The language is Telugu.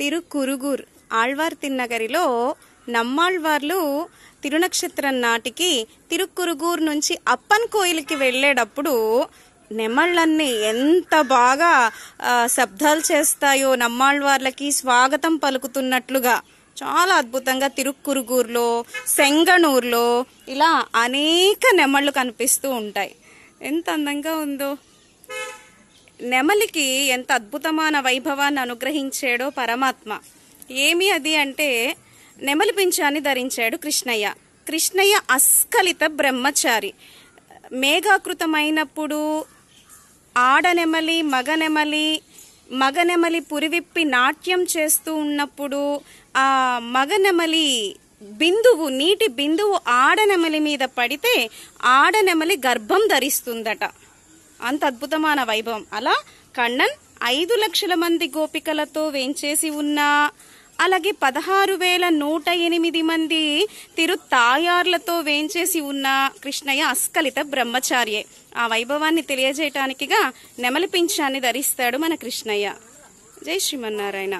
తిరుకురుగూర్ ఆళ్వార్ తిన్నగరిలో నమ్మాళ్వార్లు తిరునక్షత్రం నాటికి తిరుకురుగూరు నుంచి అప్పన్ కోయిలికి వెళ్ళేటప్పుడు నెమళ్ళన్నీ ఎంత బాగా శబ్దాలు చేస్తాయో నమ్మాళ్వార్లకి స్వాగతం పలుకుతున్నట్లుగా చాలా అద్భుతంగా తిరుక్కురుగూరులో సెంగనూరులో ఇలా అనేక నెమళ్ళు కనిపిస్తూ ఉంటాయి ఎంత అందంగా ఉందో నెమలికి ఎంత అద్భుతమైన వైభవాన్ని అనుగ్రహించాడో పరమాత్మ ఏమి అది అంటే నెమలి పింఛాన్ని ధరించాడు కృష్ణయ్య కృష్ణయ్య అస్కలిత బ్రహ్మచారి మేఘాకృతమైనప్పుడు ఆడనెమలి మగనెమలి మగనెమలి పురివిప్పి నాట్యం చేస్తూ ఉన్నప్పుడు ఆ మగనెమలి బిందువు నీటి బిందువు ఆడనెమలి మీద పడితే ఆడనెమలి గర్భం ధరిస్తుందట అంత అద్భుతమైన వైభవం అలా కన్నన్ ఐదు లక్షల మంది గోపికలతో వేంచేసి ఉన్నా అలాగే పదహారు వేల నూట ఎనిమిది మంది తిరుతాయార్లతో వేంచేసి ఉన్న కృష్ణయ్య అస్కలిత బ్రహ్మచార్యే ఆ వైభవాన్ని తెలియజేయటానికిగా నెమలి ధరిస్తాడు మన కృష్ణయ్య జై శ్రీమన్నారాయణ